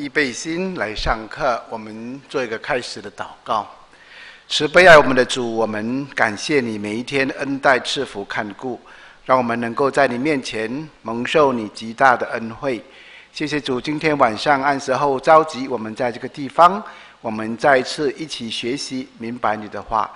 预备心来上课，我们做一个开始的祷告。慈悲爱我们的主，我们感谢你每一天恩待赐福看顾，让我们能够在你面前蒙受你极大的恩惠。谢谢主，今天晚上按时后召集我们在这个地方，我们再次一起学习明白你的话。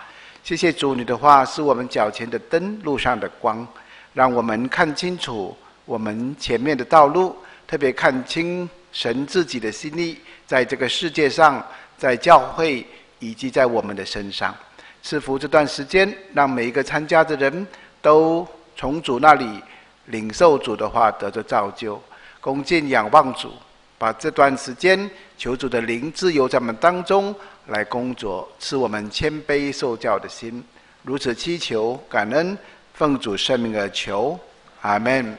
谢谢主，你的话是我们脚前的灯，路上的光，让我们看清楚我们前面的道路，特别看清。神自己的心意在这个世界上，在教会以及在我们的身上。赐福这段时间，让每一个参加的人都从主那里领受主的话，得着造就，恭敬仰望主，把这段时间求主的灵自由在我们当中来工作，赐我们谦卑受教的心。如此祈求，感恩，奉主圣命而求，阿门。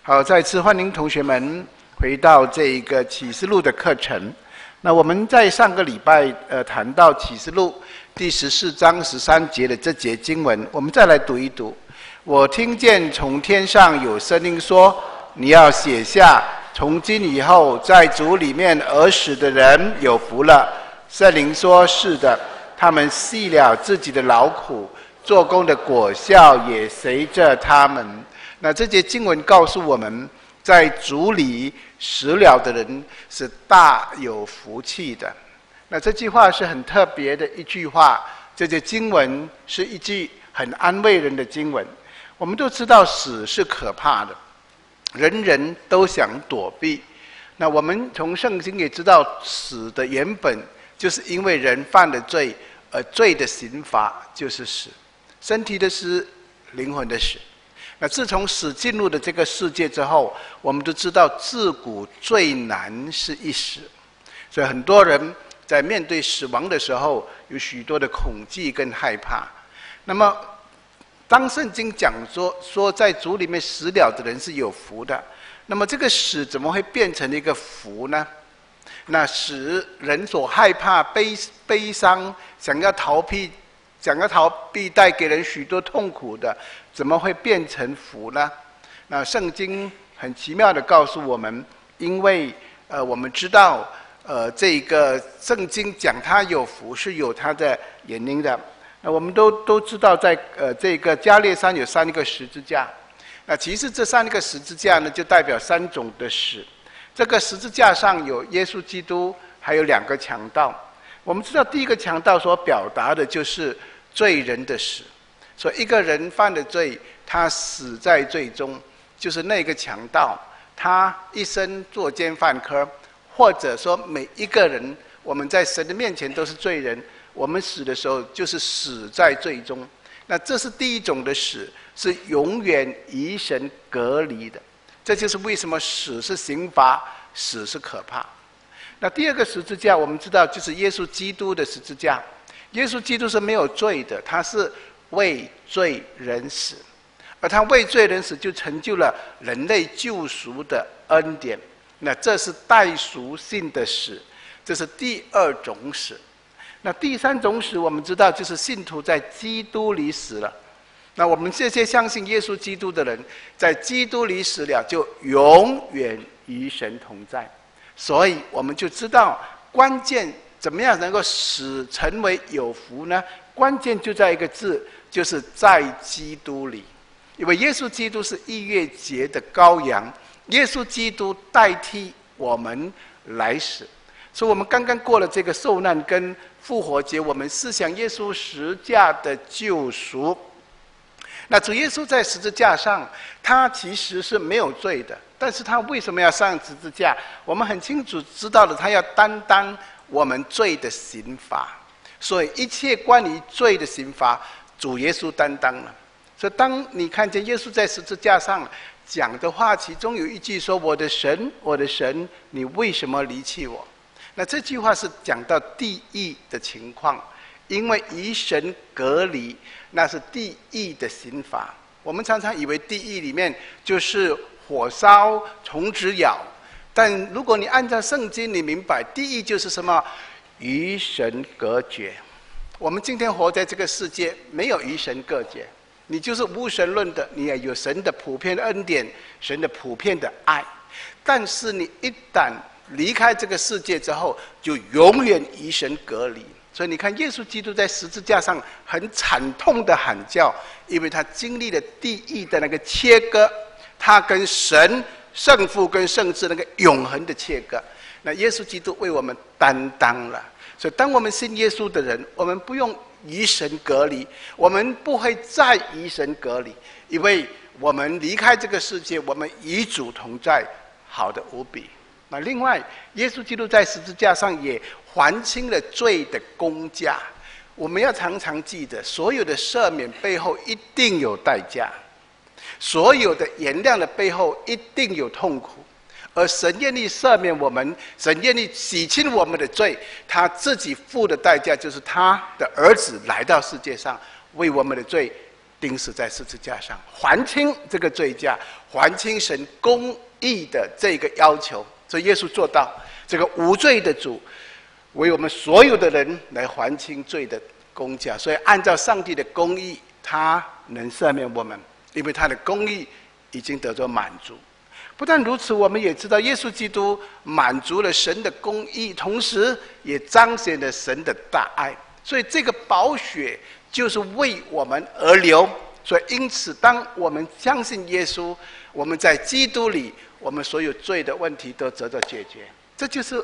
好，再次欢迎同学们。回到这一个启示录的课程，那我们在上个礼拜呃谈到启示录第十四章十三节的这节经文，我们再来读一读。我听见从天上有声音说：“你要写下，从今以后，在主里面而死的人有福了。”圣灵说：“是的，他们细了自己的劳苦，做工的果效也随着他们。”那这节经文告诉我们。在族里死了的人是大有福气的。那这句话是很特别的一句话，这些经文是一句很安慰人的经文。我们都知道死是可怕的，人人都想躲避。那我们从圣经也知道，死的原本就是因为人犯了罪，而罪的刑罚就是死，身体的死，灵魂的死。那自从死进入了这个世界之后，我们都知道自古最难是一死，所以很多人在面对死亡的时候，有许多的恐惧跟害怕。那么，当圣经讲说说在主里面死了的人是有福的，那么这个死怎么会变成了一个福呢？那使人所害怕、悲悲伤、想要逃避。想个逃避带给人许多痛苦的，怎么会变成福呢？那圣经很奇妙的告诉我们，因为呃，我们知道呃，这个圣经讲它有福是有它的原因的。那我们都都知道，在呃这个加列山有三个十字架。那其实这三个十字架呢，就代表三种的死。这个十字架上有耶稣基督，还有两个强盗。我们知道第一个强盗所表达的就是。罪人的死，所以一个人犯的罪，他死在罪中，就是那个强盗，他一生作奸犯科，或者说每一个人，我们在神的面前都是罪人，我们死的时候就是死在罪中，那这是第一种的死，是永远与神隔离的，这就是为什么死是刑罚，死是可怕。那第二个十字架，我们知道就是耶稣基督的十字架。耶稣基督是没有罪的，他是为罪人死，而他为罪人死就成就了人类救赎的恩典。那这是代赎性的死，这是第二种死。那第三种死，我们知道就是信徒在基督里死了。那我们这些相信耶稣基督的人，在基督里死了，就永远与神同在。所以我们就知道关键。怎么样能够使成为有福呢？关键就在一个字，就是在基督里。因为耶稣基督是逾越节的羔羊，耶稣基督代替我们来死。所以我们刚刚过了这个受难跟复活节，我们思想耶稣十字架的救赎。那主耶稣在十字架上，他其实是没有罪的，但是他为什么要上十字架？我们很清楚知道了，他要担当。我们罪的刑罚，所以一切关于罪的刑罚，主耶稣担当了。所以当你看见耶稣在十字架上讲的话，其中有一句说：“我的神，我的神，你为什么离弃我？”那这句话是讲到地狱的情况，因为与神隔离，那是地狱的刑罚。我们常常以为地狱里面就是火烧、虫子咬。但如果你按照圣经，你明白，地狱就是什么？与神隔绝。我们今天活在这个世界，没有与神隔绝。你就是无神论的，你也有神的普遍恩典，神的普遍的爱。但是你一旦离开这个世界之后，就永远与神隔离。所以你看，耶稣基督在十字架上很惨痛的喊叫，因为他经历了地狱的那个切割，他跟神。胜负跟圣子那个永恒的切割，那耶稣基督为我们担当了。所以，当我们信耶稣的人，我们不用与神隔离，我们不会再与神隔离，因为我们离开这个世界，我们与主同在，好的无比。那另外，耶稣基督在十字架上也还清了罪的公价。我们要常常记得，所有的赦免背后一定有代价。所有的原谅的背后一定有痛苦，而神愿意赦免我们，神愿意洗清我们的罪，他自己付的代价就是他的儿子来到世界上，为我们的罪钉死在十字架上，还清这个罪价，还清神公义的这个要求。所以耶稣做到这个无罪的主，为我们所有的人来还清罪的公价。所以按照上帝的公义，他能赦免我们。因为他的公义已经得到满足。不但如此，我们也知道耶稣基督满足了神的公义，同时也彰显了神的大爱。所以这个宝血就是为我们而流。所以因此，当我们相信耶稣，我们在基督里，我们所有罪的问题都得到解决。这就是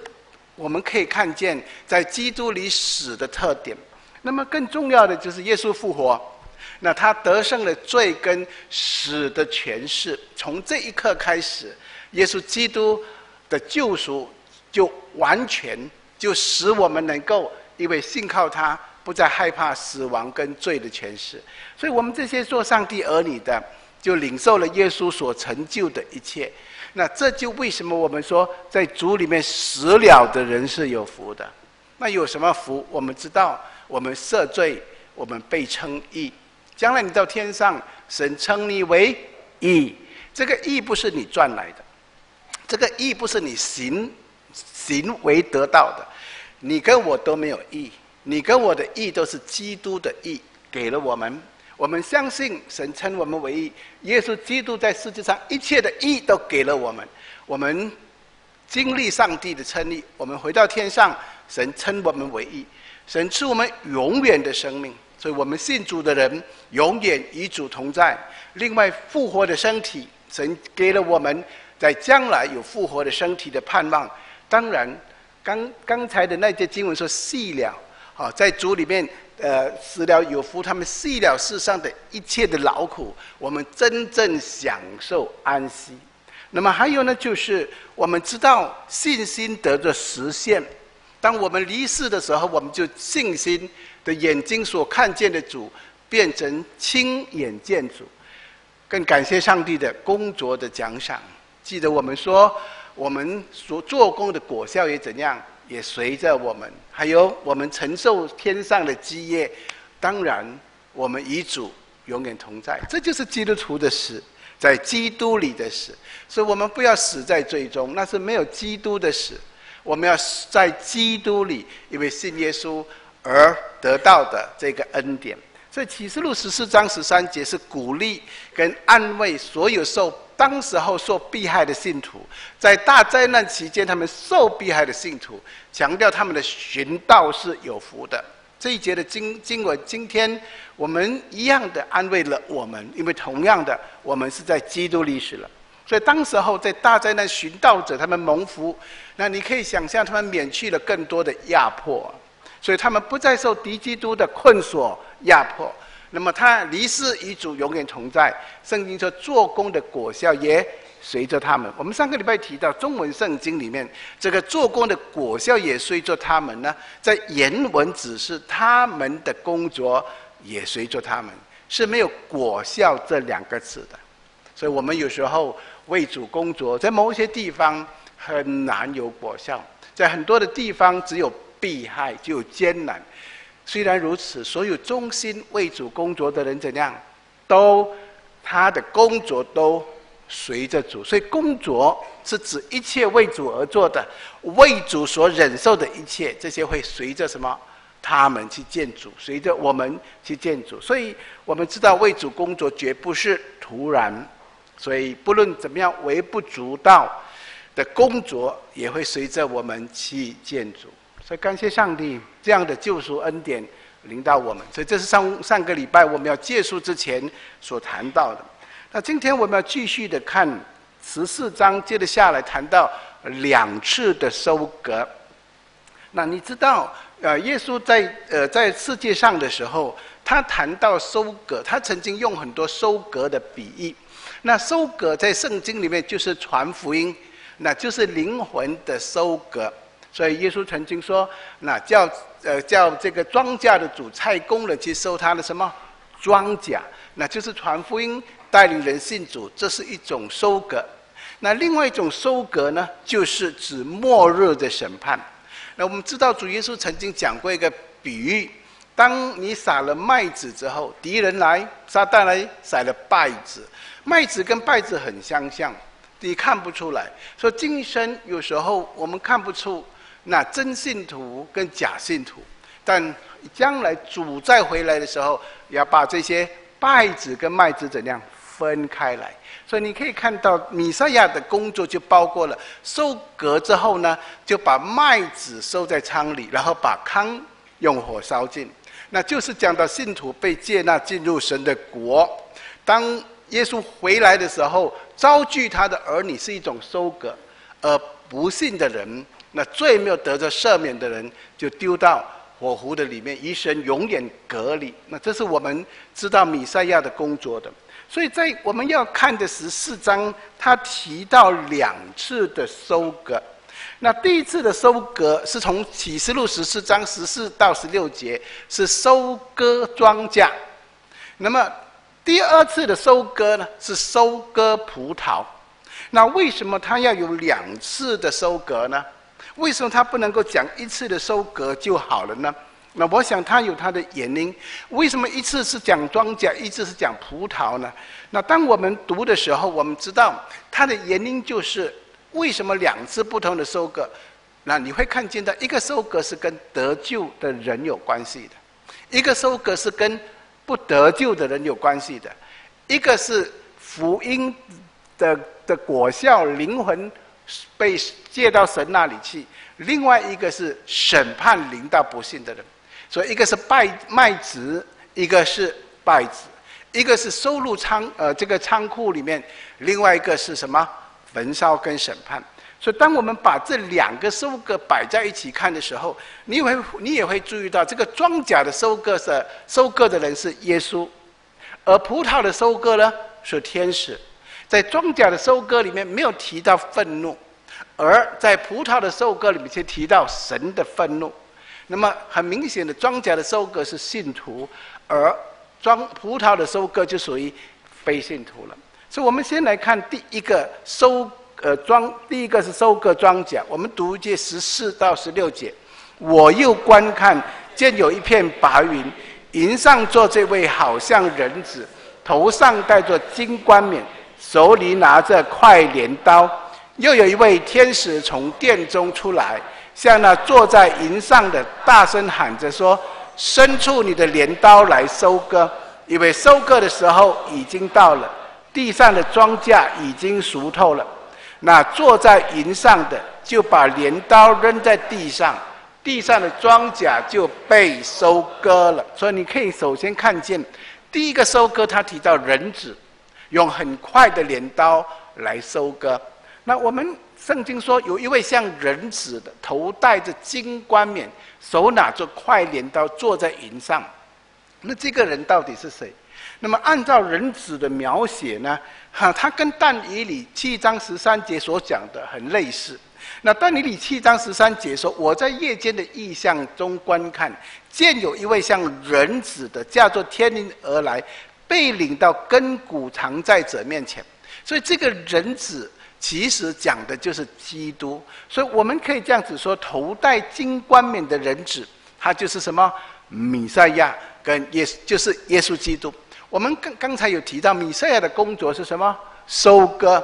我们可以看见在基督里死的特点。那么更重要的就是耶稣复活。那他得胜了罪跟死的权势，从这一刻开始，耶稣基督的救赎就完全就使我们能够因为信靠他，不再害怕死亡跟罪的权势。所以，我们这些做上帝儿女的，就领受了耶稣所成就的一切。那这就为什么我们说，在主里面死了的人是有福的。那有什么福？我们知道，我们赦罪，我们被称义。将来你到天上，神称你为义。这个义不是你赚来的，这个义不是你行行为得到的。你跟我都没有义，你跟我的义都是基督的义，给了我们。我们相信神称我们为义，耶稣基督在世界上一切的义都给了我们。我们经历上帝的称义，我们回到天上，神称我们为义，神赐我们永远的生命。所以我们信主的人永远与主同在。另外，复活的身体，神给了我们，在将来有复活的身体的盼望。当然，刚刚才的那节经文说“死了”，啊，在主里面，呃，死了有福，他们死了世上的一切的劳苦，我们真正享受安息。那么还有呢，就是我们知道信心得着实现。当我们离世的时候，我们就信心。的眼睛所看见的主，变成亲眼见主，更感谢上帝的工作的奖赏。记得我们说，我们所做工的果效也怎样，也随着我们。还有我们承受天上的基业，当然我们与主永远同在。这就是基督徒的死，在基督里的死。所以，我们不要死在最终，那是没有基督的死。我们要死在基督里，因为信耶稣。而得到的这个恩典，所以启示录十四章十三节是鼓励跟安慰所有受当时候受迫害的信徒，在大灾难期间他们受迫害的信徒，强调他们的寻道是有福的这一节的经经文，今天我们一样的安慰了我们，因为同样的我们是在基督历史了，所以当时候在大灾难寻道者他们蒙福，那你可以想象他们免去了更多的压迫。所以他们不再受敌基督的困锁压迫，那么他离世遗嘱永远存在。圣经说做工的果效也随着他们。我们上个礼拜提到中文圣经里面，这个做工的果效也随着他们呢。在原文只是他们的工作也随着他们，是没有果效这两个字的。所以我们有时候为主工作，在某些地方很难有果效，在很多的地方只有。避害就艰难。虽然如此，所有忠心为主工作的人怎样，都他的工作都随着主。所以，工作是指一切为主而做的，为主所忍受的一切，这些会随着什么？他们去建筑，随着我们去建筑。所以我们知道为主工作绝不是突然。所以，不论怎么样微不足道的工作，也会随着我们去建筑。所以感谢上帝这样的救赎恩典，领到我们。所以这是上上个礼拜我们要结束之前所谈到的。那今天我们要继续的看十四章，接着下来谈到两次的收割。那你知道，呃，耶稣在呃在世界上的时候，他谈到收割，他曾经用很多收割的比喻。那收割在圣经里面就是传福音，那就是灵魂的收割。所以耶稣曾经说：“那叫呃叫这个庄稼的主菜工人去收他的什么庄稼？那就是传福音、带领人信主，这是一种收割。那另外一种收割呢，就是指末日的审判。那我们知道，主耶稣曾经讲过一个比喻：当你撒了麦子之后，敌人来撒旦来撒了败子，麦子跟败子很相像，你看不出来。说今生有时候我们看不出。”那真信徒跟假信徒，但将来主再回来的时候，要把这些败子跟麦子怎样分开来？所以你可以看到，米赛亚的工作就包括了收割之后呢，就把麦子收在仓里，然后把糠用火烧尽。那就是讲到信徒被接纳进入神的国。当耶稣回来的时候，遭拒他的儿女是一种收割，而不信的人。那最没有得着赦免的人，就丢到火湖的里面，一生永远隔离。那这是我们知道米赛亚的工作的。所以在我们要看的十四章，他提到两次的收割。那第一次的收割是从启示录十四章十四到十六节，是收割庄稼。那么第二次的收割呢？是收割葡萄。那为什么他要有两次的收割呢？为什么他不能够讲一次的收割就好了呢？那我想他有他的原因。为什么一次是讲庄稼，一次是讲葡萄呢？那当我们读的时候，我们知道他的原因就是为什么两次不同的收割？那你会看见的，一个收割是跟得救的人有关系的，一个收割是跟不得救的人有关系的，一个是福音的的果效，灵魂被借到神那里去。另外一个是审判临到不幸的人，所以一个是败卖子，一个是败子，一个是收入仓呃这个仓库里面，另外一个是什么焚烧跟审判。所以当我们把这两个收割摆在一起看的时候，你会你也会注意到这个庄稼的收割是收割的人是耶稣，而葡萄的收割呢是天使，在庄稼的收割里面没有提到愤怒。而在葡萄的收割里面却提到神的愤怒，那么很明显的，庄稼的收割是信徒，而庄葡萄的收割就属于非信徒了。所以，我们先来看第一个收呃庄，第一个是收割庄稼。我们读这十四到十六节，我又观看见有一片白云，云上坐这位好像人子，头上戴着金冠冕，手里拿着快镰刀。又有一位天使从殿中出来，向那坐在银上的大声喊着说：“伸出你的镰刀来收割，因为收割的时候已经到了，地上的庄稼已经熟透了。”那坐在银上的就把镰刀扔在地上，地上的庄稼就被收割了。所以你可以首先看见，第一个收割他提到人子，用很快的镰刀来收割。那我们圣经说有一位像人子的，头戴着金冠冕，手拿着快镰刀，坐在云上。那这个人到底是谁？那么按照人子的描写呢？哈，他跟但以理七章十三节所讲的很类似。那但以理七章十三节说：“我在夜间的异象中观看，见有一位像人子的驾着天灵而来，被领到根骨藏在者面前。”所以这个人子。其实讲的就是基督，所以我们可以这样子说：头戴金冠冕的人子，他就是什么？米赛亚跟耶就是耶稣基督。我们刚刚才有提到，米赛亚的工作是什么？收割，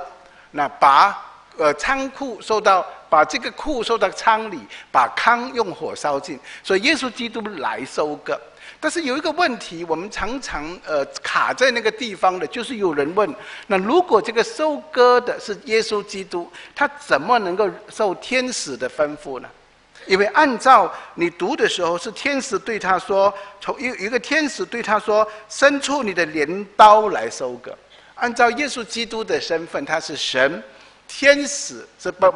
那把呃仓库收到，把这个库收到仓里，把糠用火烧尽。所以耶稣基督来收割。但是有一个问题，我们常常呃卡在那个地方的，就是有人问：那如果这个收割的是耶稣基督，他怎么能够受天使的吩咐呢？因为按照你读的时候，是天使对他说，从一一个天使对他说，伸出你的镰刀来收割。按照耶稣基督的身份，他是神，天使是被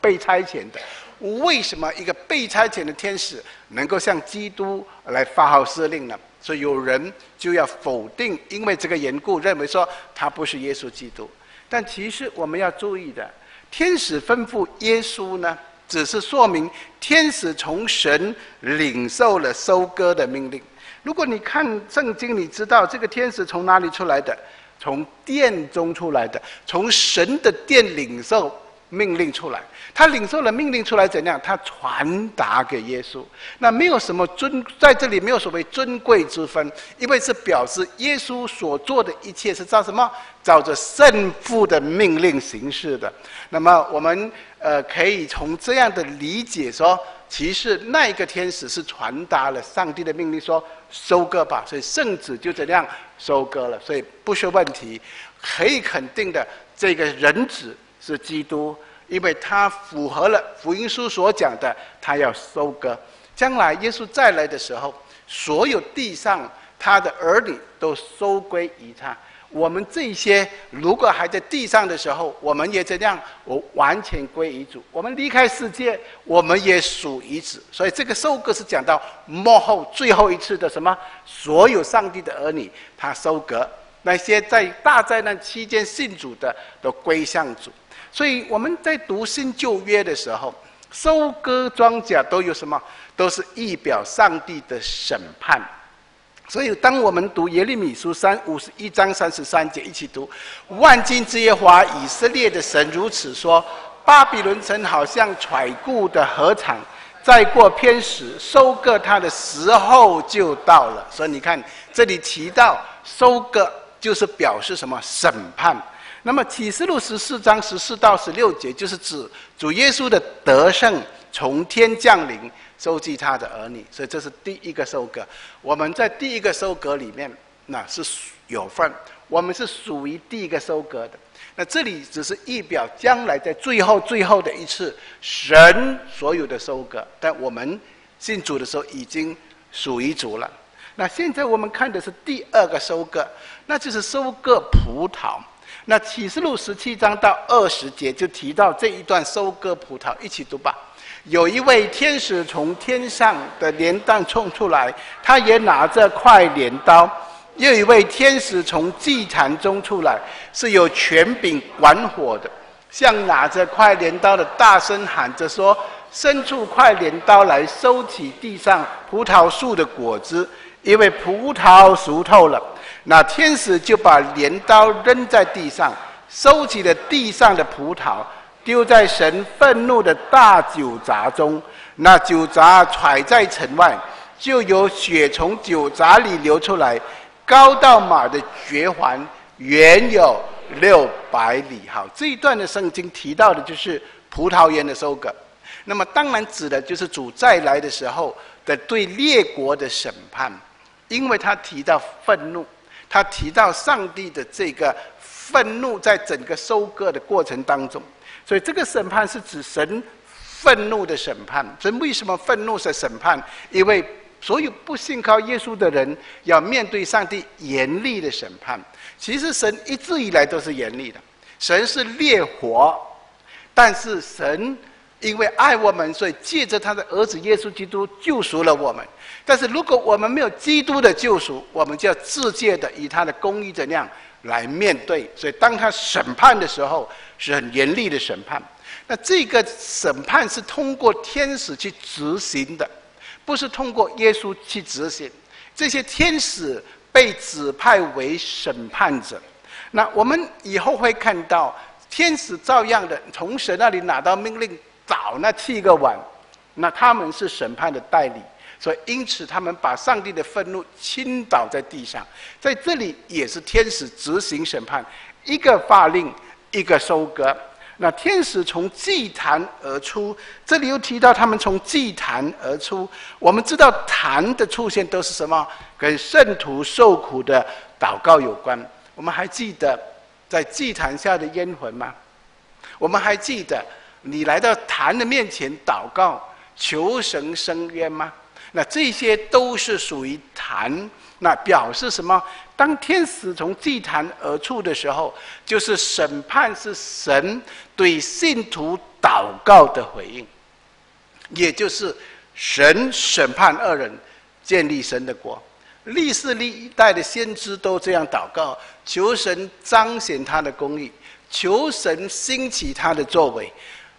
被差遣的。为什么一个被差遣的天使能够向基督来发号施令呢？所以有人就要否定，因为这个缘故，认为说他不是耶稣基督。但其实我们要注意的，天使吩咐耶稣呢，只是说明天使从神领受了收割的命令。如果你看圣经，你知道这个天使从哪里出来的？从殿中出来的，从神的殿领受命令出来。他领受了命令出来怎样？他传达给耶稣，那没有什么尊在这里没有所谓尊贵之分，因为是表示耶稣所做的一切是照什么？照着圣父的命令行事的。那么我们呃可以从这样的理解说，其实那一个天使是传达了上帝的命令，说收割吧，所以圣子就这样收割了，所以不是问题。可以肯定的，这个人子是基督。因为它符合了福音书所讲的，他要收割。将来耶稣再来的时候，所有地上他的儿女都收归于他。我们这些如果还在地上的时候，我们也这样，我完全归于主。我们离开世界，我们也属于主。所以这个收割是讲到末后最后一次的什么？所有上帝的儿女，他收割那些在大灾难期间信主的，都归向主。所以我们在读新旧约的时候，收割庄稼都有什么？都是意表上帝的审判。所以，当我们读耶利米书三五十一章三十三节一起读：“万金之耶华以色列的神如此说：巴比伦城好像揣顾的禾场，再过偏时收割它的时候就到了。”所以你看，这里提到收割，就是表示什么？审判。那么启示录十四章十四到十六节就是指主耶稣的得胜从天降临，收集他的儿女，所以这是第一个收割。我们在第一个收割里面，那是有份，我们是属于第一个收割的。那这里只是意表将来在最后最后的一次神所有的收割。但我们信主的时候已经属于主了。那现在我们看的是第二个收割，那就是收割葡萄。那启示录十七章到二十节就提到这一段收割葡萄，一起读吧。有一位天使从天上的镰刀冲出来，他也拿着块镰刀；又一位天使从祭坛中出来，是有权柄管火的，像拿着块镰刀的，大声喊着说：“伸出块镰刀来，收起地上葡萄树的果子，因为葡萄熟透了。”那天使就把镰刀扔在地上，收起了地上的葡萄，丢在神愤怒的大酒闸中。那酒杂揣在城外，就有血从酒闸里流出来，高到马的绝环，远有六百里。好，这一段的圣经提到的就是葡萄园的收割。那么当然指的就是主再来的时候的对列国的审判，因为他提到愤怒。他提到上帝的这个愤怒，在整个收割的过程当中，所以这个审判是指神愤怒的审判。神为什么愤怒是审判？因为所有不信靠耶稣的人要面对上帝严厉的审判。其实神一直以来都是严厉的，神是烈火，但是神因为爱我们，所以借着他的儿子耶稣基督救赎了我们。但是如果我们没有基督的救赎，我们就要自借的以他的公义的量来面对。所以当他审判的时候，是很严厉的审判。那这个审判是通过天使去执行的，不是通过耶稣去执行。这些天使被指派为审判者。那我们以后会看到，天使照样的从神那里拿到命令，早那七一个晚，那他们是审判的代理。所以，因此，他们把上帝的愤怒倾倒在地上，在这里也是天使执行审判，一个法令，一个收割。那天使从祭坛而出，这里又提到他们从祭坛而出。我们知道坛的出现都是什么？跟圣徒受苦的祷告有关。我们还记得在祭坛下的冤魂吗？我们还记得你来到坛的面前祷告，求神伸冤吗？那这些都是属于坛，那表示什么？当天使从祭坛而出的时候，就是审判是神对信徒祷告的回应，也就是神审判二人，建立神的国。历世历代的先知都这样祷告，求神彰显他的公义，求神兴起他的作为。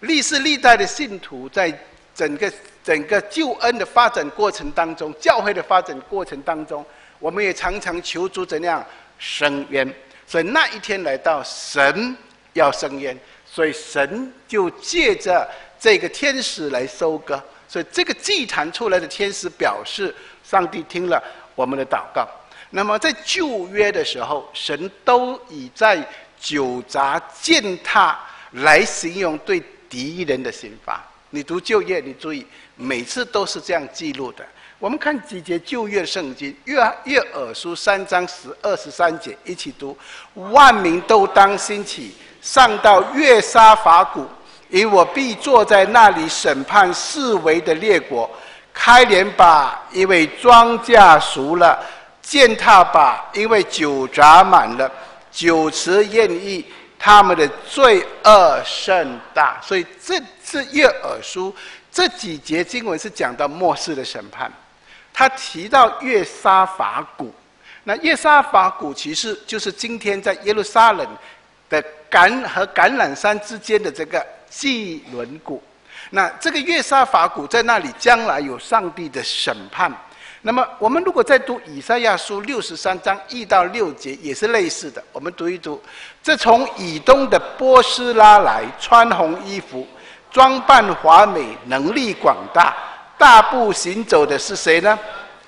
历世历代的信徒在整个。整个旧恩的发展过程当中，教会的发展过程当中，我们也常常求助怎样伸冤。所以那一天来到，神要伸冤，所以神就借着这个天使来收割。所以这个祭坛出来的天使表示，上帝听了我们的祷告。那么在旧约的时候，神都以在九砸践踏来形容对敌人的刑罚。你读旧约，你注意。每次都是这样记录的。我们看几节旧约圣经，约约尔书三章十二十三节一起读。万民都当兴起，上到约沙法谷，因我必坐在那里审判四围的列国。开镰把，因为庄稼熟了；践踏把，因为酒闸满了。酒池宴议他们的罪恶甚大。所以这这约尔书这几节经文是讲到末世的审判，他提到约沙法谷，那约沙法谷其实就是今天在耶路撒冷的橄和橄榄山之间的这个记轮谷，那这个约沙法谷在那里将来有上帝的审判。那么我们如果在读以赛亚书六十三章一到六节也是类似的，我们读一读，这从以东的波斯拉来，穿红衣服。装扮华美、能力广大、大步行走的是谁呢？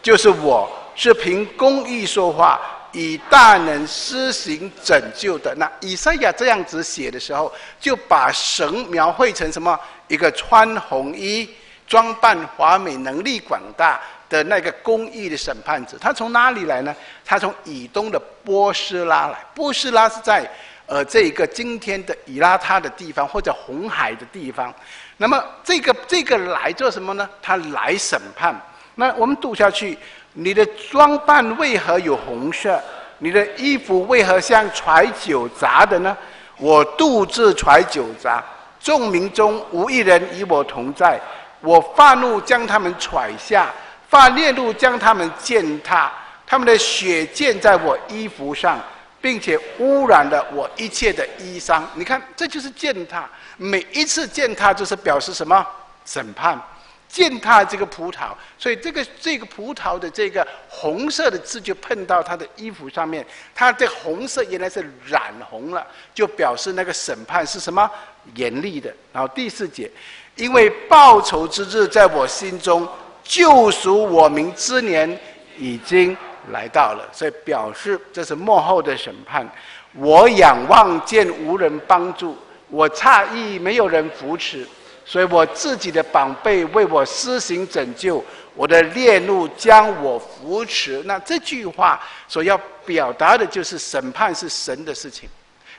就是我，是凭公义说话，以大能施行拯救的。那以赛亚这样子写的时候，就把神描绘成什么？一个穿红衣、装扮华美、能力广大的那个公义的审判者。他从哪里来呢？他从以东的波斯拉来。波斯拉是在。而这一个今天的伊拉他的地方，或者红海的地方，那么这个这个来做什么呢？他来审判。那我们读下去，你的装扮为何有红色？你的衣服为何像揣酒砸的呢？我度自揣酒砸，众民中无一人与我同在。我发怒将他们揣下，发烈怒将他们践踏，他们的血溅在我衣服上。并且污染了我一切的衣裳。你看，这就是践踏。每一次践踏就是表示什么审判？践踏这个葡萄，所以这个这个葡萄的这个红色的字就碰到他的衣服上面，它的红色原来是染红了，就表示那个审判是什么严厉的。然后第四节，因为报仇之日在我心中，救赎我民之年已经。来到了，所以表示这是幕后的审判。我仰望见无人帮助，我诧异没有人扶持，所以我自己的宝贝为我施行拯救，我的烈怒将我扶持。那这句话所要表达的就是审判是神的事情，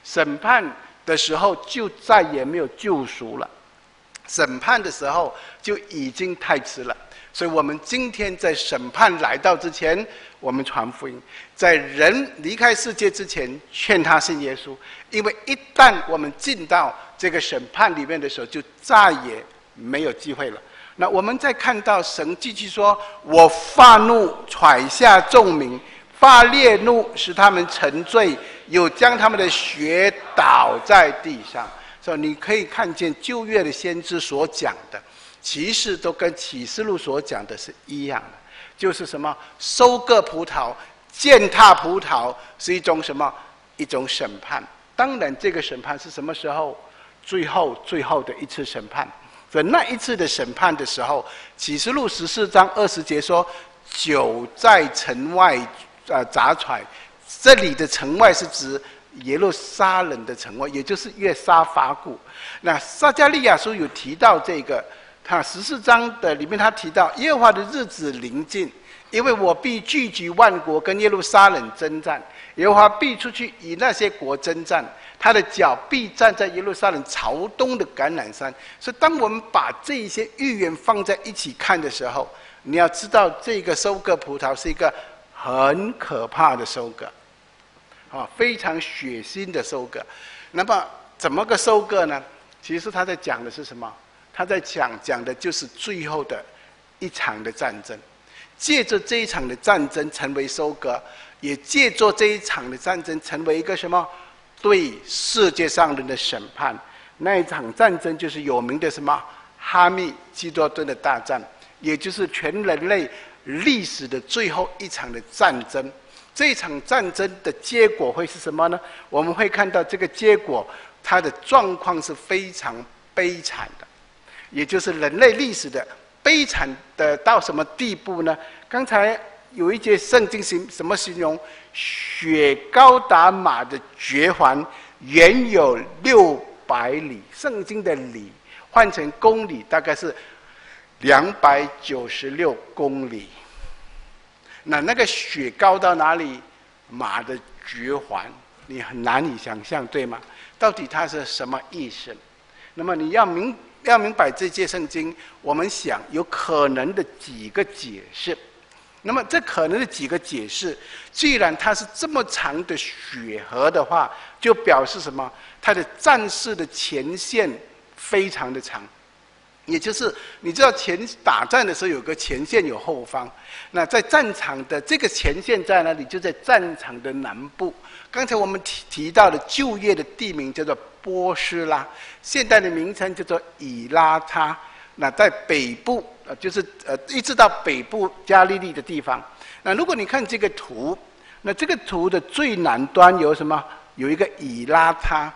审判的时候就再也没有救赎了，审判的时候就已经太迟了。所以我们今天在审判来到之前，我们传福音，在人离开世界之前，劝他信耶稣。因为一旦我们进到这个审判里面的时候，就再也没有机会了。那我们在看到神继续说：“我发怒，揣下重名，发烈怒，使他们沉醉，又将他们的血倒在地上。”说，你可以看见旧约的先知所讲的。其实都跟启示录所讲的是一样的，就是什么收割葡萄、践踏葡萄是一种什么一种审判？当然，这个审判是什么时候？最后、最后的一次审判。在那一次的审判的时候，启示录十四章二十节说：“酒在城外呃，杂揣，这里的城外是指耶路撒冷的城外，也就是约沙法谷。那撒加利亚书有提到这个。他十四章的里面，他提到耶和华的日子临近，因为我必聚集万国跟耶路撒冷征战，耶和华必出去与那些国征战，他的脚必站在耶路撒冷朝东的橄榄山。所以，当我们把这些预言放在一起看的时候，你要知道这个收割葡萄是一个很可怕的收割，啊，非常血腥的收割。那么，怎么个收割呢？其实他在讲的是什么？他在讲讲的就是最后的一场的战争，借着这一场的战争成为收割，也借着这一场的战争成为一个什么对世界上人的审判。那一场战争就是有名的什么哈密基多顿的大战，也就是全人类历史的最后一场的战争。这场战争的结果会是什么呢？我们会看到这个结果，它的状况是非常悲惨的。也就是人类历史的悲惨的到什么地步呢？刚才有一节圣经形什么形容？雪高达马的绝环，原有六百里，圣经的里换成公里大概是两百九十六公里。那那个雪高到哪里？马的绝环你很难以想象，对吗？到底它是什么意思？那么你要明。要明白这届圣经，我们想有可能的几个解释。那么，这可能的几个解释，既然它是这么长的血河的话，就表示什么？它的战事的前线非常的长。也就是你知道前打战的时候有个前线有后方，那在战场的这个前线在哪里？就在战场的南部。刚才我们提提到的就业的地名叫做波斯拉，现代的名称叫做以拉他。那在北部，呃，就是呃，一直到北部加利利的地方。那如果你看这个图，那这个图的最南端有什么？有一个以拉他。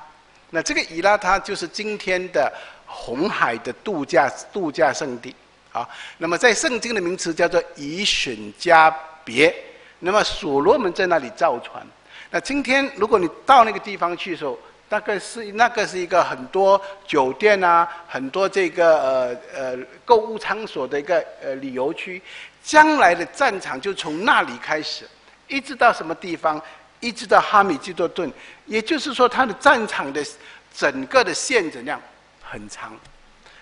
那这个以拉他就是今天的。红海的度假度假胜地，啊，那么在圣经的名词叫做以选加别，那么所罗门在那里造船。那今天如果你到那个地方去的时候，大概是那个是一个很多酒店啊，很多这个呃呃购物场所的一个呃旅游区。将来的战场就从那里开始，一直到什么地方，一直到哈米基多顿，也就是说，他的战场的整个的线怎样？很长，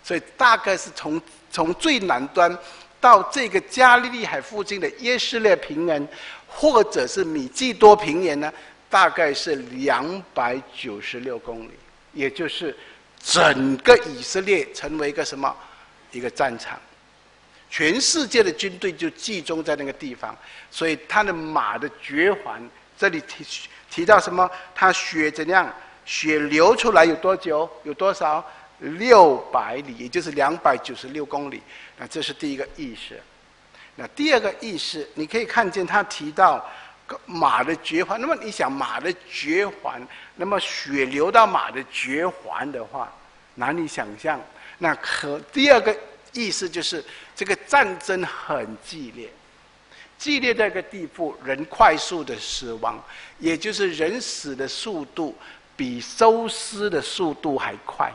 所以大概是从从最南端到这个加利利海附近的耶斯列平原，或者是米季多平原呢，大概是两百九十六公里，也就是整个以色列成为一个什么一个战场，全世界的军队就集中在那个地方，所以他的马的绝环，这里提提到什么？他血怎样？血流出来有多久？有多少？六百里，也就是两百九十六公里。那这是第一个意识。那第二个意识，你可以看见他提到马的绝环。那么你想，马的绝环，那么血流到马的绝环的话，难以想象。那可第二个意思就是，这个战争很激烈，激烈到一个地步，人快速的死亡，也就是人死的速度比收尸的速度还快。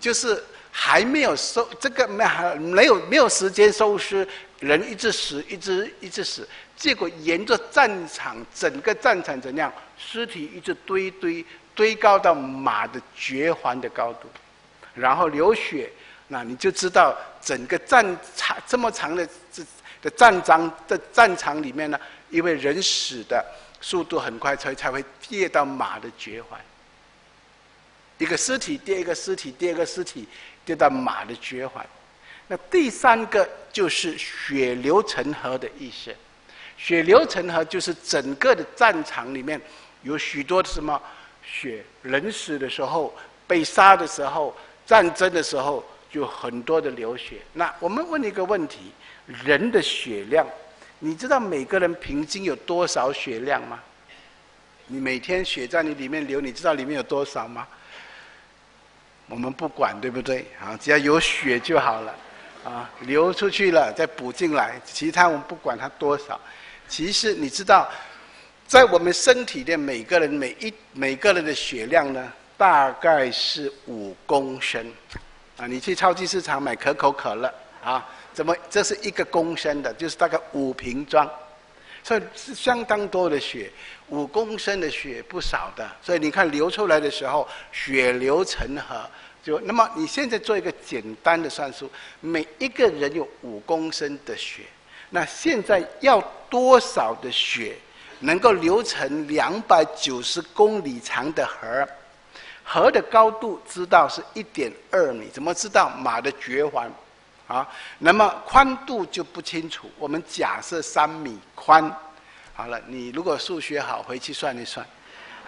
就是还没有收，这个没还没有没有时间收拾，人一直死，一直一直死。结果沿着战场，整个战场怎样？尸体一直堆堆堆高到马的绝环的高度，然后流血。那你就知道，整个战场这么长的这的战争的战场里面呢，因为人死的速度很快，才才会跌到马的绝环。一个尸体，第二个尸体，第二个尸体，跌到马的绝环。那第三个就是血流成河的意思。血流成河就是整个的战场里面有许多的什么血，人死的时候，被杀的时候，战争的时候，就很多的流血。那我们问一个问题：人的血量，你知道每个人平均有多少血量吗？你每天血在你里面流，你知道里面有多少吗？我们不管对不对啊，只要有血就好了，啊，流出去了再补进来，其他我们不管它多少。其实你知道，在我们身体的每个人每一每个人的血量呢，大概是五公升，啊，你去超级市场买可口可乐啊，怎么这是一个公升的，就是大概五瓶装，所以是相当多的血。五公升的血不少的，所以你看流出来的时候，血流成河。就那么，你现在做一个简单的算术：每一个人有五公升的血，那现在要多少的血能够流成两百九十公里长的河？河的高度知道是一点二米，怎么知道马的绝环？啊，那么宽度就不清楚。我们假设三米宽。好了，你如果数学好，回去算一算。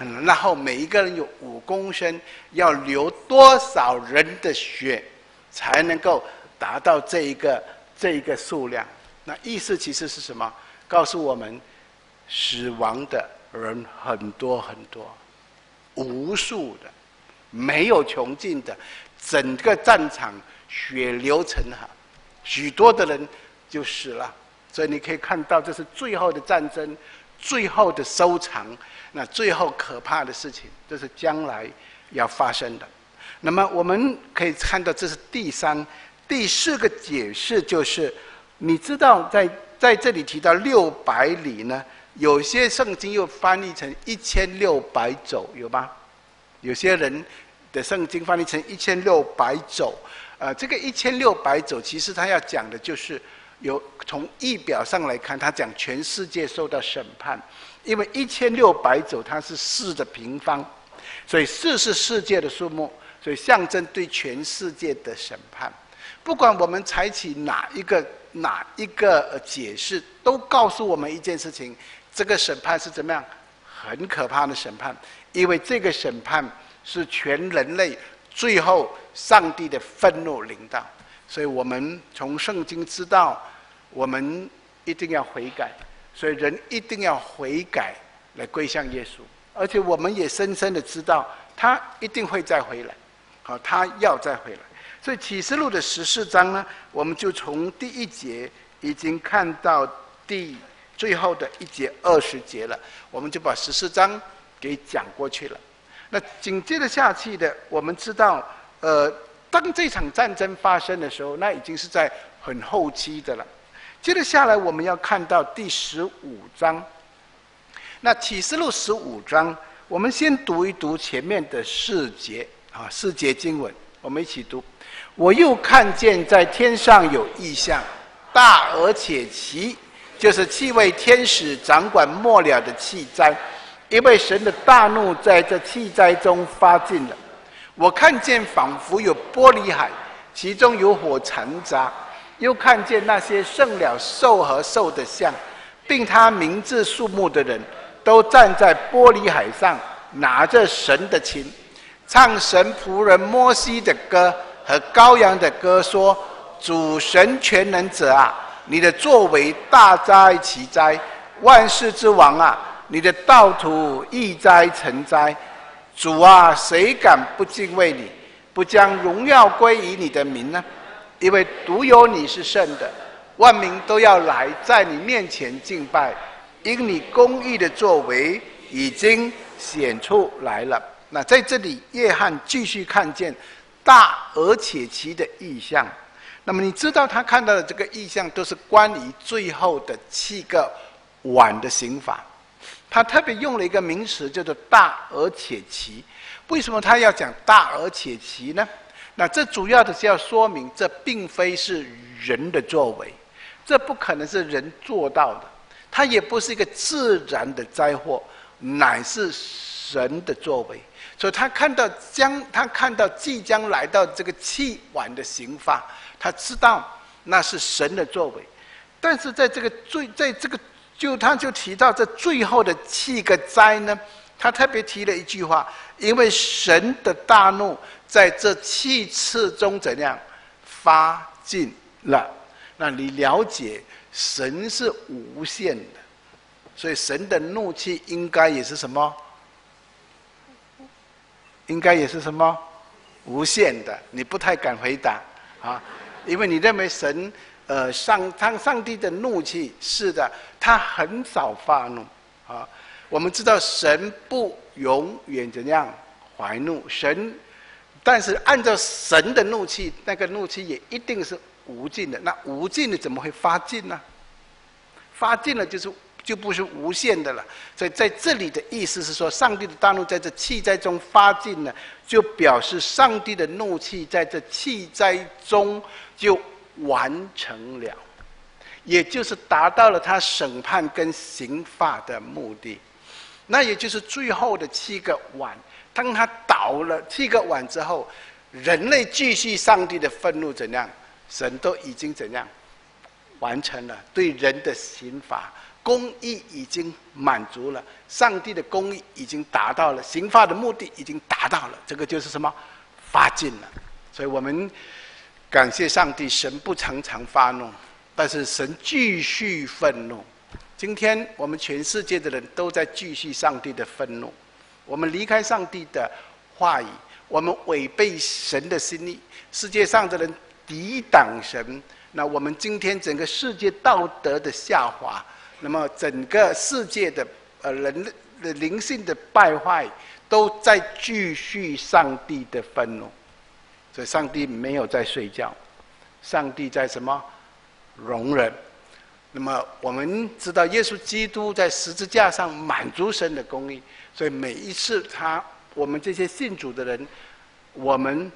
嗯，然后每一个人有五公升，要流多少人的血，才能够达到这一个这一个数量？那意思其实是什么？告诉我们，死亡的人很多很多，无数的，没有穷尽的。整个战场血流成河，许多的人就死了。所以你可以看到，这是最后的战争，最后的收藏。那最后可怕的事情，这是将来要发生的。那么我们可以看到，这是第三、第四个解释，就是你知道在在这里提到六百里呢，有些圣经又翻译成一千六百种，有吗？有些人的圣经翻译成一千六百种。呃，这个一千六百种其实他要讲的就是。有从意表上来看，他讲全世界受到审判，因为一千六百走它是四的平方，所以四是世界的数目，所以象征对全世界的审判。不管我们采取哪一个哪一个解释，都告诉我们一件事情：这个审判是怎么样，很可怕的审判，因为这个审判是全人类最后上帝的愤怒领导。所以我们从圣经知道，我们一定要悔改，所以人一定要悔改来归向耶稣。而且我们也深深的知道，他一定会再回来，好，他要再回来。所以启示录的十四章呢，我们就从第一节已经看到第最后的一节二十节了，我们就把十四章给讲过去了。那紧接着下去的，我们知道，呃。当这场战争发生的时候，那已经是在很后期的了。接着下来，我们要看到第十五章。那启示录十五章，我们先读一读前面的四节啊，四节经文，我们一起读。我又看见在天上有异象，大而且奇，就是七位天使掌管末了的气灾，因为神的大怒在这气灾中发尽了。我看见仿佛有玻璃海，其中有火残渣，又看见那些胜了兽和兽的像，并他名字树目的人都站在玻璃海上，拿着神的琴，唱神仆人摩西的歌和羔羊的歌，说：主神全能者啊，你的作为大哉奇哉，万世之王啊，你的道途益哉成哉。主啊，谁敢不敬畏你，不将荣耀归于你的名呢？因为独有你是圣的，万民都要来在你面前敬拜，因你公义的作为已经显出来了。那在这里，约翰继续看见大而且奇的意象。那么你知道他看到的这个意象，都是关于最后的七个碗的刑罚。他特别用了一个名词，叫做“大而且奇”。为什么他要讲“大而且奇”呢？那这主要的是要说明，这并非是人的作为，这不可能是人做到的，它也不是一个自然的灾祸，乃是神的作为。所以，他看到将他看到即将来到这个器碗的刑罚，他知道那是神的作为。但是，在这个最在这个。就他就提到这最后的七个灾呢，他特别提了一句话，因为神的大怒在这七次中怎样发尽了？那你了解神是无限的，所以神的怒气应该也是什么？应该也是什么？无限的，你不太敢回答啊，因为你认为神。呃，上上上帝的怒气是的，他很少发怒啊。我们知道神不永远怎样怀怒，神，但是按照神的怒气，那个怒气也一定是无尽的。那无尽的怎么会发尽呢？发尽了就是就不是无限的了。所以在这里的意思是说，上帝的大怒在这气灾中发尽了，就表示上帝的怒气在这气灾中就。完成了，也就是达到了他审判跟刑罚的目的。那也就是最后的七个碗，当他倒了七个碗之后，人类继续上帝的愤怒怎样？神都已经怎样完成了对人的刑罚，公义已经满足了，上帝的公义已经达到了，刑罚的目的已经达到了。这个就是什么？发尽了。所以我们。感谢上帝，神不常常发怒，但是神继续愤怒。今天我们全世界的人都在继续上帝的愤怒。我们离开上帝的话语，我们违背神的心意，世界上的人抵挡神。那我们今天整个世界道德的下滑，那么整个世界的呃人的灵性的败坏，都在继续上帝的愤怒。所以上帝没有在睡觉，上帝在什么容忍？那么我们知道，耶稣基督在十字架上满足神的公义。所以每一次他，我们这些信主的人，我们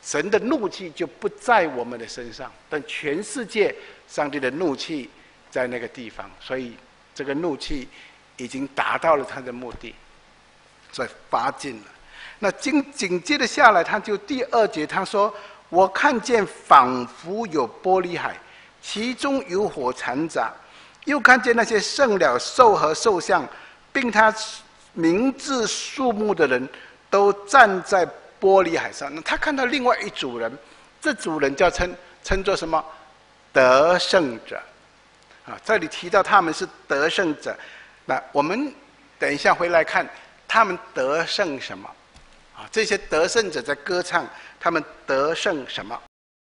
神的怒气就不在我们的身上。但全世界，上帝的怒气在那个地方，所以这个怒气已经达到了他的目的，所以发尽了。那紧紧接着下来，他就第二节他说：“我看见仿佛有玻璃海，其中有火残杂，又看见那些圣鸟兽和兽像，并他明智树木的人都站在玻璃海上。”那他看到另外一组人，这组人叫称称作什么？得胜者，啊，这里提到他们是得胜者。那我们等一下回来看他们得胜什么。啊，这些得胜者在歌唱，他们得胜什么？